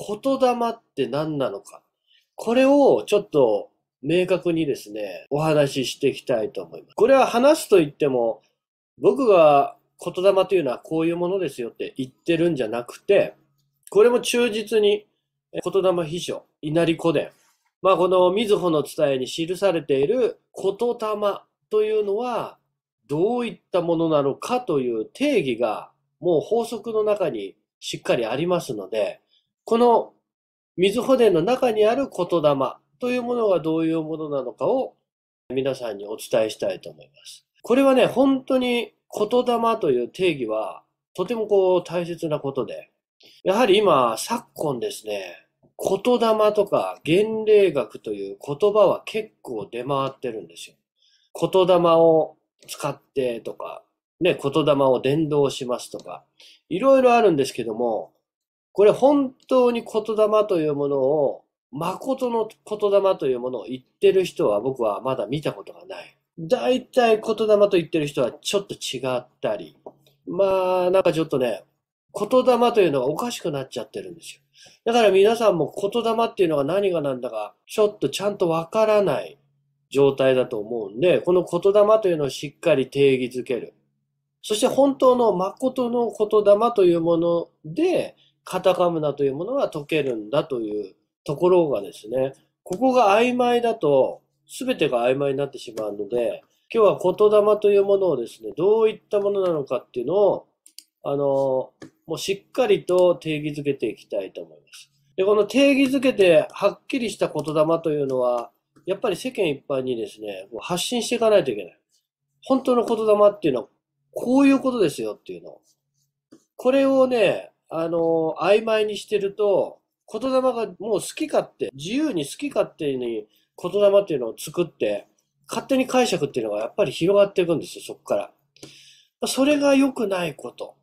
言霊って何なのか。これをちょっと明確にですね、お話ししていきたいと思います。これは話すと言っても、僕が言霊というのはこういうものですよって言ってるんじゃなくて、これも忠実に言霊秘書、稲荷古伝。まあこのみずほの伝えに記されている言霊というのはどういったものなのかという定義がもう法則の中にしっかりありますので、この水保伝の中にある言霊というものがどういうものなのかを皆さんにお伝えしたいと思います。これはね、本当に言霊という定義はとてもこう大切なことで、やはり今、昨今ですね、言霊とか言霊学という言葉は結構出回ってるんですよ。言霊を使ってとか、ね、言霊を伝道しますとか、いろいろあるんですけども、これ本当に言霊というものを、誠の言霊というものを言ってる人は僕はまだ見たことがない。大体言霊と言ってる人はちょっと違ったり、まあなんかちょっとね、言霊というのがおかしくなっちゃってるんですよ。だから皆さんも言霊っていうのが何がなんだか、ちょっとちゃんとわからない状態だと思うんで、この言霊というのをしっかり定義づける。そして本当の誠の言霊というもので、カタカムナというものは解けるんだというところがですね、ここが曖昧だとすべてが曖昧になってしまうので、今日は言霊というものをですね、どういったものなのかっていうのを、あの、もうしっかりと定義づけていきたいと思います。で、この定義づけてはっきりした言霊というのは、やっぱり世間一般にですね、もう発信していかないといけない。本当の言霊っていうのは、こういうことですよっていうのこれをね、あの、曖昧にしてると、言霊がもう好き勝手、自由に好き勝手に言霊っていうのを作って、勝手に解釈っていうのがやっぱり広がっていくんですよ、そこから。それが良くないこと。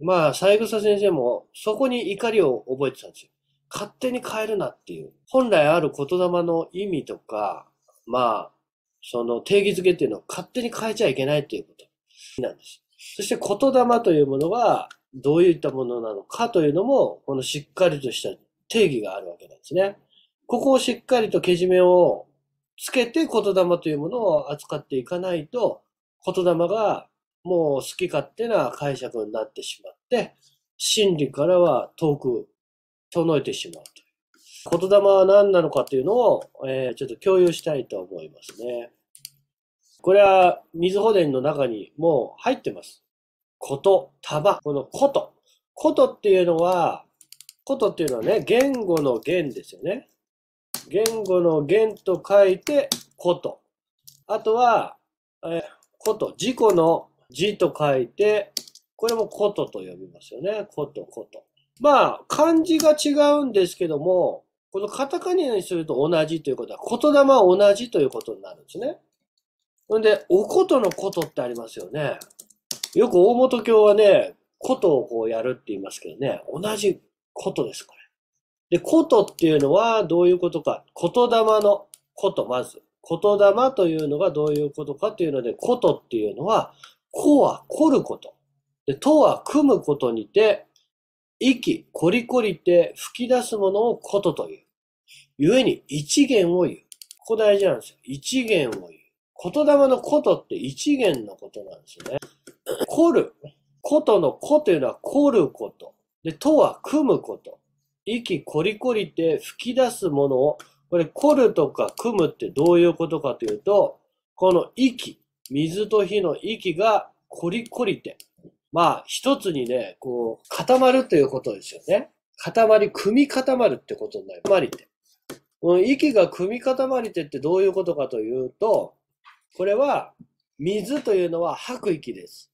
まあ、三枝先生もそこに怒りを覚えてたんですよ。勝手に変えるなっていう。本来ある言霊の意味とか、まあ、その定義づけっていうのを勝手に変えちゃいけないっていうことなんです。そして言霊というものは、どういったものなのかというのも、このしっかりとした定義があるわけなんですね。ここをしっかりとけじめをつけて言霊というものを扱っていかないと、言霊がもう好き勝手な解釈になってしまって、真理からは遠く遠のいてしまうと言霊は何なのかというのを、えー、ちょっと共有したいと思いますね。これは、水保殿の中にもう入ってます。こと、ば、このこと。ことっていうのは、ことっていうのはね、言語の言ですよね。言語の言と書いて、こと。あとは、えこと。事故の字と書いて、これもことと呼びますよね。こと、こと。まあ、漢字が違うんですけども、このカタカニにすると同じということは、言霊は同じということになるんですね。ほんで、おことのことってありますよね。よく大本教はね、ことをこうやるって言いますけどね、同じことです、これ。で、ことっていうのはどういうことか。言霊のこと、まず。言霊というのがどういうことかというので、ことっていうのは、こは凝ること。で、とは組むことにて、息、コリコリって吹き出すものをことという。故に一元を言う。ここ大事なんですよ。一元を言う。言霊のことって一元のことなんですよね。凝る。ことの子というのは凝ること。で、とは組むこと。息こりこりって吹き出すものを、これ凝るとか組むってどういうことかというと、この息、水と火の息がこりこりて、まあ一つにね、こう固まるということですよね。固まり、組み固まるってことになりまりて。この息が組み固まりてってどういうことかというと、これは水というのは吐く息です。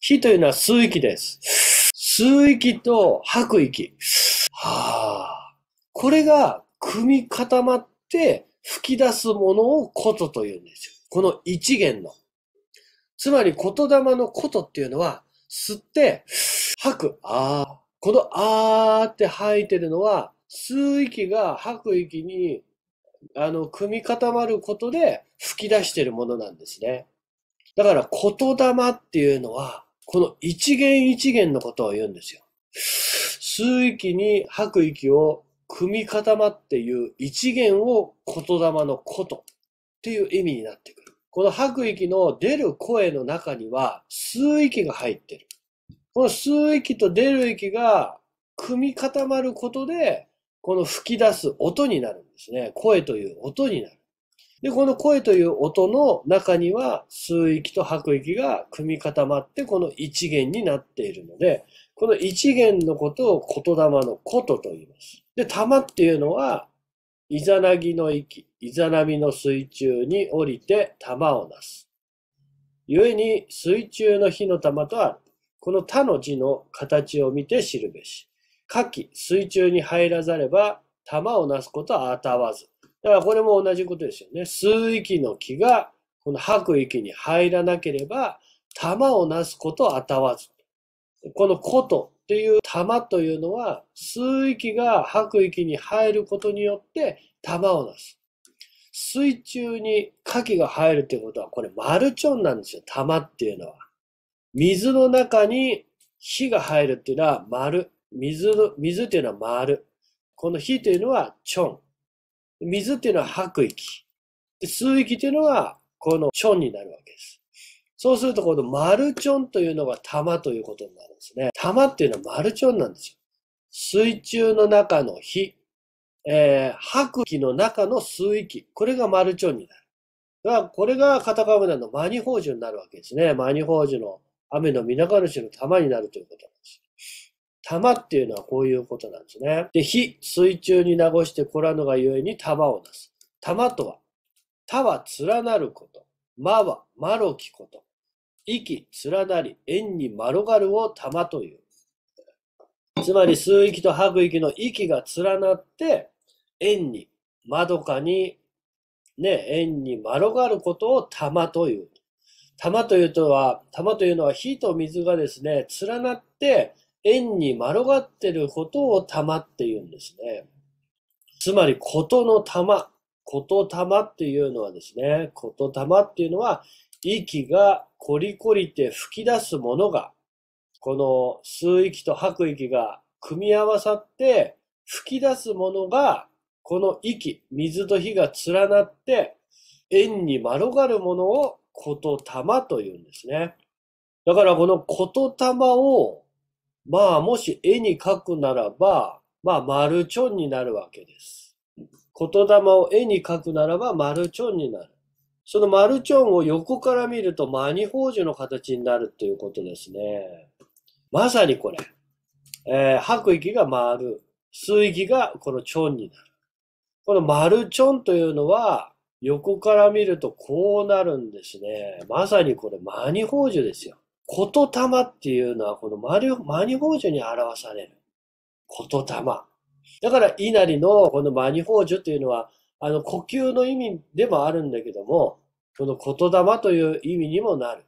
火というのは吸う息です。吸う息と吐く息。はあ。これが組み固まって吹き出すものをことというんですよ。この一元の。つまり言霊のことっていうのは吸って吐く。あこのあーって吐いてるのは吸う息が吐く息にあの組み固まることで吹き出してるものなんですね。だから言霊っていうのはこの一元一元のことを言うんですよ。吸う息に吐く息を組み固まっていう一元を言霊のことっていう意味になってくる。この吐く息の出る声の中には吸う息が入ってる。この吸う息と出る息が組み固まることで、この吹き出す音になるんですね。声という音になる。で、この声という音の中には数域と白域が組み固まってこの一元になっているので、この一元のことを言霊のことと言います。で、玉っていうのは、イザナギの息、イザナミの水中に降りて玉をなす。故に水中の火の玉とは、この他の字の形を見て知るべし。火器、水中に入らざれば玉をなすことはあたわず。だからこれも同じことですよね。吸う息の気が、この吐く息に入らなければ、玉をなすことをあたわず。このことっていう玉というのは、吸う息が吐く息に入ることによって玉をなす。水中に火器が入るってことは、これマルチョンなんですよ。玉っていうのは。水の中に火が入るっていうのは丸。水の、水っていうのは丸。この火というのはチョン。水っていうのは白域。水域っていうのは、このチョンになるわけです。そうすると、このマルチョンというのが玉ということになるんですね。玉っていうのはマルチョンなんですよ。水中の中の火、えー、白気の中の水域、これがマルチョンになる。が、これがカタカムナのマニホージュになるわけですね。マニホージュの雨の水中しの玉になるということなんです。玉っていうのはこういうことなんですね。で、火、水中に流してこらぬがゆえに玉を出す。玉とは、他は連なること。間はまろきこと。息連なり、円にまろがるを玉という。つまり、吸う息と吐く息の息が連なって、円に、窓かに、ね、円にまろがることを玉という。玉というとは、玉というのは火と水がですね、連なって、縁に丸がってることを玉って言うんですね。つまり、ことの玉。こと玉っていうのはですね、こと玉っていうのは、息がコリコリて吹き出すものが、この吸う息と吐く息が組み合わさって吹き出すものが、この息、水と火が連なって、円に丸がるものをこと玉というんですね。だからこのこと玉をまあ、もし絵に描くならば、まあ、丸チョンになるわけです。言霊を絵に描くならば、丸チョンになる。その丸チョンを横から見ると、マニホージュの形になるということですね。まさにこれ。えー、吐く息が丸、吸水息がこのチョンになる。この丸チョンというのは、横から見るとこうなるんですね。まさにこれ、マニホージュですよ。ことたまっていうのは、このマニマニージュに表される。ことたま。だから、稲荷のこのマニホージュというのは、あの、呼吸の意味でもあるんだけども、この言霊という意味にもなる。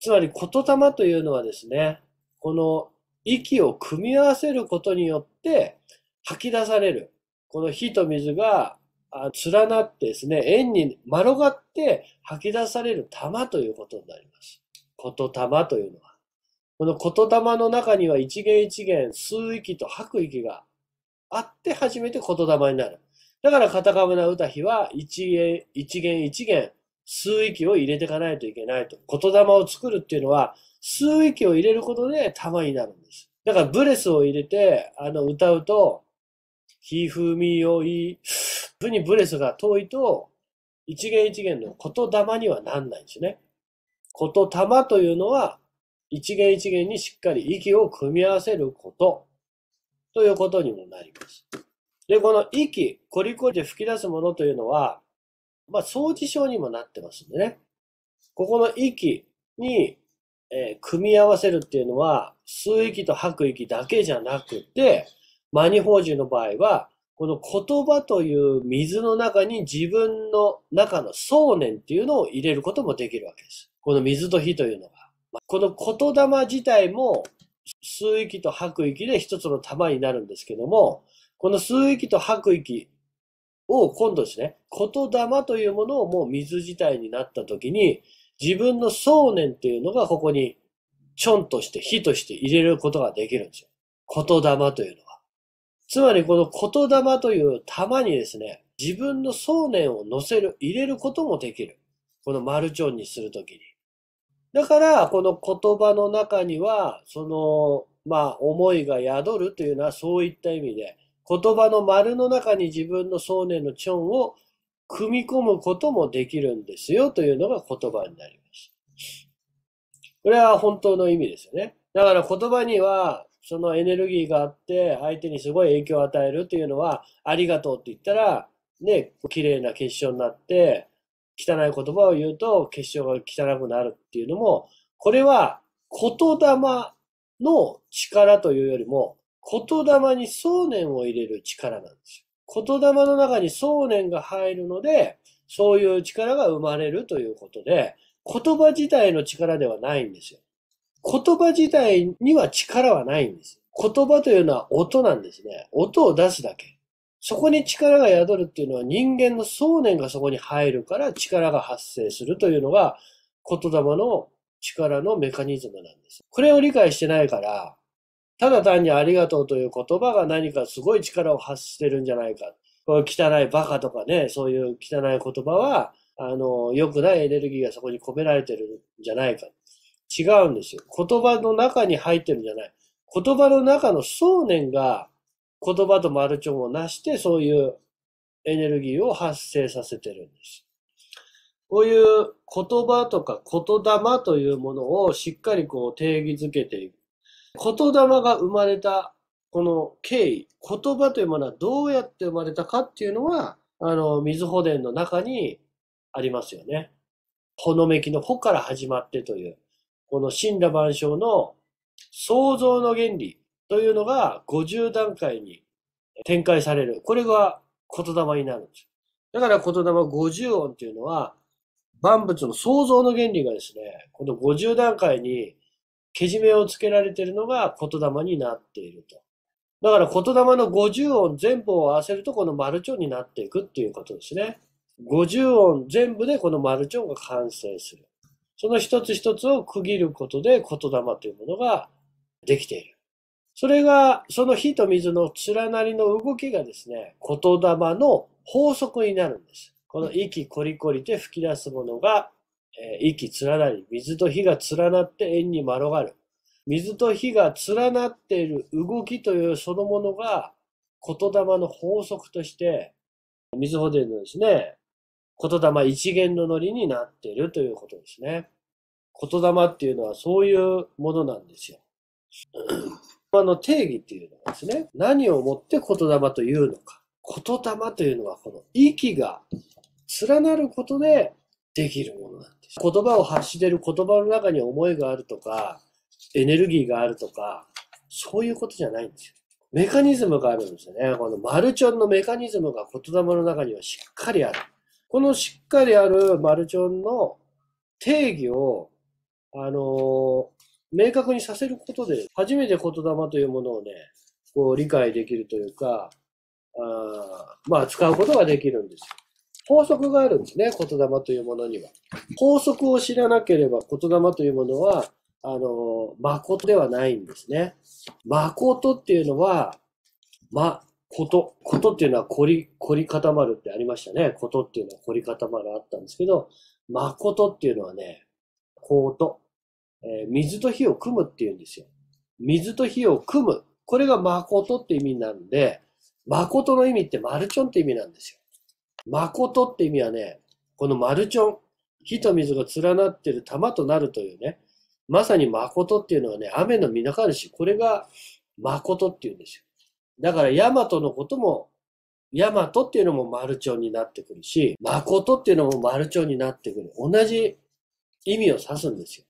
つまり、言霊というのはですね、この息を組み合わせることによって吐き出される。この火と水が連なってですね、円に丸がって吐き出される玉ということになります。言霊というのは、この言霊の中には一元一元、数域と吐く域があって初めて言霊になる。だから、カタカムナ歌碑は一元一元、一元数域を入れていかないといけないと。言霊を作るっていうのは、数域を入れることで玉になるんです。だから、ブレスを入れて、あの、歌うと、ひふみよい、ぶにブレスが遠いと、一元一元の言霊にはなんないんですね。こと玉というのは、一元一元にしっかり息を組み合わせること、ということにもなります。で、この息、コリコリで吹き出すものというのは、まあ、相除症にもなってますんでね。ここの息に、えー、組み合わせるっていうのは、吸う息と吐く息だけじゃなくて、マニホージュの場合は、この言葉という水の中に自分の中の想念っていうのを入れることもできるわけです。この水と火というのが。この言霊自体も吸う息と吐く息で一つの玉になるんですけども、この吸う息と吐く息を今度ですね、言霊というものをもう水自体になった時に、自分の想念っていうのがここにちょんとして火として入れることができるんですよ。言霊というのつまりこの言霊という玉にですね、自分の想念を乗せる、入れることもできる。このマルチョンにするときに。だから、この言葉の中には、その、まあ、思いが宿るというのはそういった意味で、言葉の丸の中に自分の想念のチョンを組み込むこともできるんですよというのが言葉になります。これは本当の意味ですよね。だから言葉にはそのエネルギーがあって相手にすごい影響を与えるというのはありがとうって言ったらね綺麗な結晶になって汚い言葉を言うと結晶が汚くなるっていうのもこれは言霊の力というよりも言霊に想念を入れる力なんですよ。言霊の中に想念が入るのでそういう力が生まれるということで言葉自体の力ではないんですよ。言葉自体には力はないんです。言葉というのは音なんですね。音を出すだけ。そこに力が宿るっていうのは人間の想念がそこに入るから力が発生するというのが言霊の力のメカニズムなんです。これを理解してないから、ただ単にありがとうという言葉が何かすごい力を発してるんじゃないか。汚いバカとかね、そういう汚い言葉は、あの、良くないエネルギーがそこに込められてるんじゃないか。違うんですよ。言葉の中に入ってるんじゃない。言葉の中の想念が言葉とマルチョンをなしてそういうエネルギーを発生させてるんです。こういう言葉とか言霊というものをしっかりこう定義づけていく。言霊が生まれたこの経緯、言葉というものはどうやって生まれたかっていうのは、あの、水保伝の中にありますよね。ほのめきのほから始まってという。この神羅万象の創造の原理というのが50段階に展開される。これが言霊になるんです。だから言霊50音っていうのは、万物の創造の原理がですね、この50段階にけじめをつけられているのが言霊になっていると。だから言霊の50音全部を合わせるとこのマルチョンになっていくっていうことですね。50音全部でこのマルチョンが完成する。その一つ一つを区切ることで言霊というものができている。それが、その火と水の連なりの動きがですね、言霊の法則になるんです。この息こりこりて吹き出すものが、えー、息連なり、水と火が連なって円にまろがる。水と火が連なっている動きというそのものが、言霊の法則として、水穂伝のですね、言霊一元のノリになっているということですね。言霊っていうのはそういうものなんですよ。あの定義っていうのはですね、何をもって言霊というのか。言霊というのはこの息が連なることでできるものなんです。言葉を発してる言葉の中に思いがあるとか、エネルギーがあるとか、そういうことじゃないんですよ。メカニズムがあるんですよね。このマルチョンのメカニズムが言霊の中にはしっかりある。このしっかりあるマルチョンの定義をあのー、明確にさせることで、初めて言霊というものをね、こう理解できるというか、あまあ、使うことができるんですよ。法則があるんですね、言霊というものには。法則を知らなければ言霊というものは、あの、誠ではないんですね。誠っていうのは、ま、こと。ことっていうのは凝り、凝り固まるってありましたね。ことっていうのは凝り固まるあったんですけど、誠っていうのはね、こと。えー、水と火を組むって言うんですよ。水と火を組む。これが誠って意味なんで、誠の意味ってマルチョンって意味なんですよ。誠って意味はね、このマルチョン、火と水が連なってる玉となるというね、まさに誠っていうのはね、雨のみなかるし、これが誠っていうんですよ。だから、ヤマトのことも、ヤマトっていうのもマルチョンになってくるし、誠っていうのもマルチョンになってくる。同じ意味を指すんですよ。